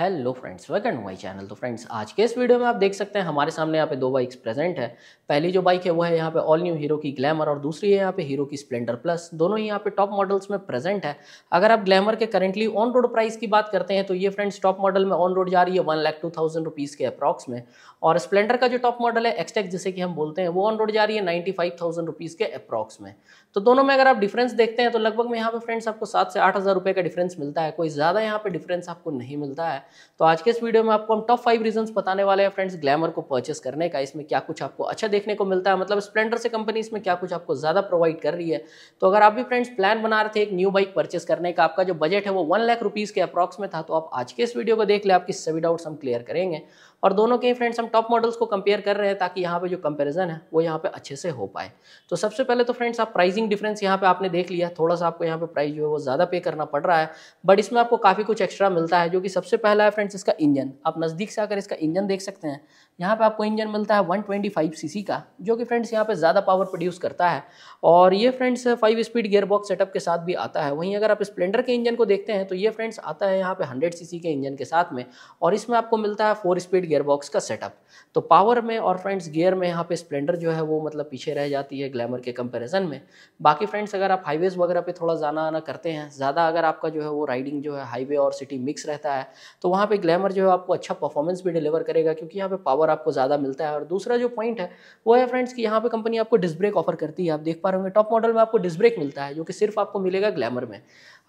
hello friends welcome to my channel तो friends आज के इस वीडियो में आप देख सकते हैं हमारे सामने यहाँ पे दो बाइक्स प्रेजेंट है पहली जो बाइक है वो है यहाँ पे ऑल न्यू हीरो की ग्लैमर और दूसरी है यहाँ पे हीरो की स्प्लेंडर प्लस दोनों ही यहाँ पे टॉप मॉडल्स में प्रेजेंट है अगर आप ग्लैमर के करंटली ऑन रोड प्राइस की बात करते हैं तो ये फ्रेंड्स टॉप मॉडल में ऑन रोड जा रही है one lakh two thousand rupees के अप्रॉक्स में और स्प्लेंडर का जो टॉप मॉडल है एक्सटेक्स जिसे कि हम बोलते हैं वो ऑन रोड जा रही है नाइन्टी फाइव थाउजेंड रुपीज़ के अप्रॉक्स में तो दोनों में अगर आप डिफरेंस देखते हैं तो लगभग में यहाँ पे फ्रेंड्स आपको सात से आठ हज़ार रुपये का डिफरेंस मिलता है कोई ज़्यादा यहाँ पे डिफरेंस आपको नहीं मिलता है तो आज के इस वीडियो में आपको हम टॉप फाइव रीजंस बताने वाले हैं फ्रेंड्स ग्लैमर को परचेस करने का इसमें क्या कुछ आपको अच्छा देखने को मिलता है मतलब स्प्लेंडर से कंपनी इसमें क्या कुछ आपको ज़्यादा प्रोवाइड कर रही है तो अगर आप भी फ्रेंड्स प्लान बना रहे थे एक न्यू बाइक परचेस करने का आपका जो बजट है वो वन लाख रुपीज़ के अप्रॉक्स में था तो आप आज के इस वीडियो को देख ले आपकी सभी डाउट्स हम क्लियर करेंगे और दोनों के ही फ्रेंड्स हम टॉप मॉडल्स को कंपेयर कर रहे हैं ताकि यहाँ पे जो कंपैरिजन है वो यहाँ पे अच्छे से हो पाए तो सबसे पहले तो फ्रेंड्स आप प्राइसिंग डिफरेंस यहाँ पे आपने देख लिया थोड़ा सा आपको यहाँ पे प्राइस जो है वो ज़्यादा पे करना पड़ रहा है बट इसमें आपको काफ़ी कुछ एक्स्ट्रा मिलता है जो कि सबसे पहला है फ्रेंड्स इसका इंजन आप नज़दीक से आकर इसका इंजन देख सकते हैं यहाँ पे आपको इंजन मिलता है 125 सीसी का जो कि फ्रेंड्स यहाँ पे ज़्यादा पावर प्रोड्यूस करता है और ये friends five speed gear box setup के साथ भी आता है वहीं अगर आप स्प्लेंडर के इंजन को देखते हैं तो ये फ्रेंड्स आता है यहाँ पे 100 सीसी के इंजन के साथ में और इसमें आपको मिलता है फोर स्पीड गियर बॉक्स का सेटअप तो पावर में और फ्रेंड्स गेयर में यहाँ पर स्प्लेंडर जो है वो मतलब पीछे रह जाती है ग्लैमर के कंपेरिजन में बाकी फ्रेंड्स अगर आप हाईवेज़ वगैरह पर थोड़ा जाना आना करते हैं ज़्यादा अगर आपका जो है वो राइडिंग जो है हाईवे और सिटी मिक्स रहता है तो वहाँ पर ग्लैमर जो है आपको अच्छा परफॉर्मेंस भी डिलीवर करेगा क्योंकि यहाँ पर पावर ऑफर आपको ज़्यादा मिलता है और दूसरा जो पॉइंट है वो है फ्रेंड्स कि यहाँ पे कंपनी आपको डिस्क ब्रेक ऑफर करती है आप देख पा रहे होंगे टॉप मॉडल में आपको डिस्क ब्रेक मिलता है जो कि सिर्फ आपको मिलेगा ग्लैमर में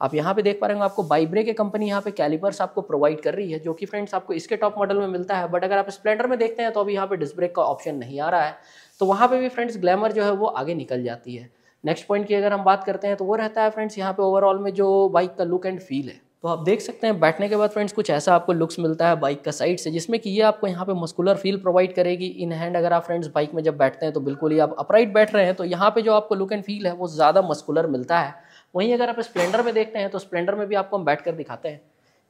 आप यहाँ पे देख पा रहे होंगे आपको बाइब्रे के कंपनी यहाँ पे कैलिपर्स आपको प्रोवाइड कर रही है जो कि फ्रेंड्स आपको इसके टॉप मॉडल में मिलता है बट अगर आप स्प्लेंडर में देखते हैं तो अभी यहाँ पे डिस्क ब्रेक का ऑप्शन नहीं आ रहा है तो वहाँ पे भी फ्रेंड्स ग्लैमर जो है वो आगे निकल जाती है नेक्स्ट पॉइंट की अगर हम बात करते हैं तो वो रहता है फ्रेंड्स यहाँ पे ओवरऑल में जो बाइक का लुक एंड फील है तो आप देख सकते हैं बैठने के बाद फ्रेंड्स कुछ ऐसा आपको लुक्स मिलता है बाइक का साइड से जिसमें कि ये आपको यहाँ पे मस्कुलर फील प्रोवाइड करेगी इन हैंड अगर आप फ्रेंड्स बाइक में जब बैठते हैं तो बिल्कुल ही आप अपराइट बैठ रहे हैं तो यहाँ पे जो आपको लुक एंड फील है वो ज़्यादा मस्कुलर मिलता है वहीं अगर आप स्प्लेंडर में देखते हैं तो स्प्लेंडर में भी आपको हम बैठ कर दिखाते हैं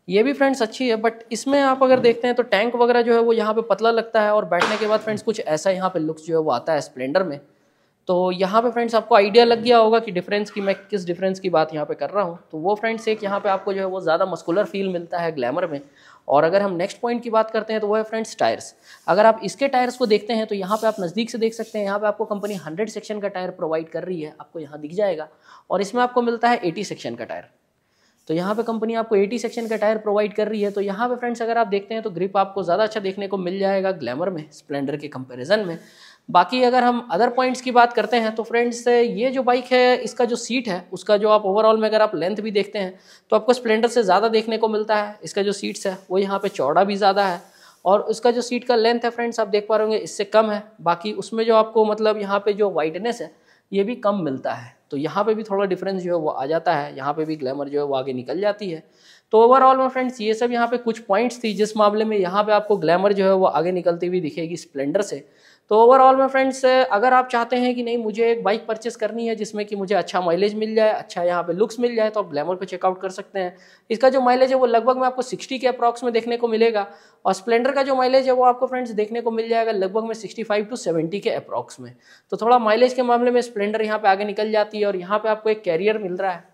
ये भी फ्रेंड्स अच्छी है बट इसमें आप अगर देखते हैं तो टैंक वगैरह जो है वो यहाँ पर पतला लगता है और बैठने के बाद फ्रेंड्स कुछ ऐसा यहाँ पर लुक्स जो है वो आता है स्प्लेंडर में तो यहाँ पे फ्रेंड्स आपको आइडिया लग गया होगा कि डिफरेंस की मैं किस डिफरेंस की बात यहाँ पे कर रहा हूँ तो वो फ्रेंड्स एक यहाँ पे आपको जो है वो ज़्यादा मस्कुलर फील मिलता है ग्लैमर में और अगर हम नेक्स्ट पॉइंट की बात करते हैं तो वो है फ्रेंड्स टायर्स अगर आप इसके टायर्स को देखते हैं तो यहाँ पे आप नज़दीक से देख सकते हैं यहाँ पे आपको कंपनी हंड्रेड सेक्शन का टायर प्रोवाइड कर रही है आपको यहाँ दिख जाएगा और इसमें आपको मिलता है एटी सेक्शन का टायर तो यहाँ पे कंपनी आपको 80 सेक्शन का टायर प्रोवाइड कर रही है तो यहाँ पे फ्रेंड्स अगर आप देखते हैं तो ग्रिप आपको ज़्यादा अच्छा देखने को मिल जाएगा ग्लैमर में स्प्लेंडर के कंपैरिजन में बाकी अगर हम अदर पॉइंट्स की बात करते हैं तो फ्रेंड्स ये जो बाइक है इसका जो सीट है उसका जो आप ओवरऑल में अगर आप लेंथ भी देखते हैं तो आपको स्प्लेंडर से ज़्यादा देखने को मिलता है इसका जो सीट्स है वो यहाँ पे चौड़ा भी ज़्यादा है और उसका जो सीट का लेंथ है फ्रेंड्स आप देख पा रहे होंगे इससे कम है बाकी उसमें जो आपको मतलब यहाँ पे जो वाइडनेस है ये भी कम मिलता है तो यहाँ पर भी थोड़ा डिफरेंस जो है वो आ जाता है यहाँ पर भी ग्लैमर जो है वो आगे निकल जाती है तो ओवरऑल में फ्रेंड्स ये सब यहाँ पे कुछ पॉइंट्स थी जिस मामले में यहाँ पे आपको ग्लैमर जो है वो आगे निकलती हुई दिखेगी स्प्लेंडर से तो ओवरऑल में फ्रेंड्स अगर आप चाहते हैं कि नहीं मुझे एक बाइक परचेस करनी है जिसमें कि मुझे अच्छा माइलेज मिल जाए अच्छा यहाँ पे लुक्स मिल जाए तो आप ग्लैमर को चेकआउट कर सकते हैं इसका जो माइलेज है वो लगभग मैं आपको 60 के अप्रॉक्स में देखने को मिलेगा और स्प्लेंडर का जो माइलेज है वो आपको फ्रेंड्स देखने को मिल जाएगा लगभग में सिक्सटी टू सेवेंटी के अप्रॉक्स में तो थोड़ा माइलेज के मामले में स्प्लेंडर यहाँ पर आगे निकल जाती है और यहाँ पर आपको एक कैरियर मिल रहा है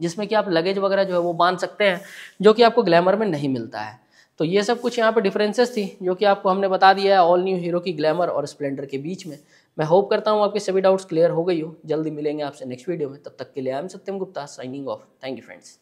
जिसमें कि आप लगेज वगैरह जो है वो बांध सकते हैं जो कि आपको ग्लैमर में नहीं मिलता है तो ये सब कुछ यहाँ पे डिफरेंसेस थी जो कि आपको हमने बता दिया है ऑल न्यू हीरो की ग्लैमर और स्प्लेंडर के बीच में मैं होप करता हूँ आपके सभी डाउट्स क्लियर हो गई हो जल्दी मिलेंगे आपसे नेक्स्ट वीडियो में तब तक के लिए I am Satyam Gupta signing off thank you friends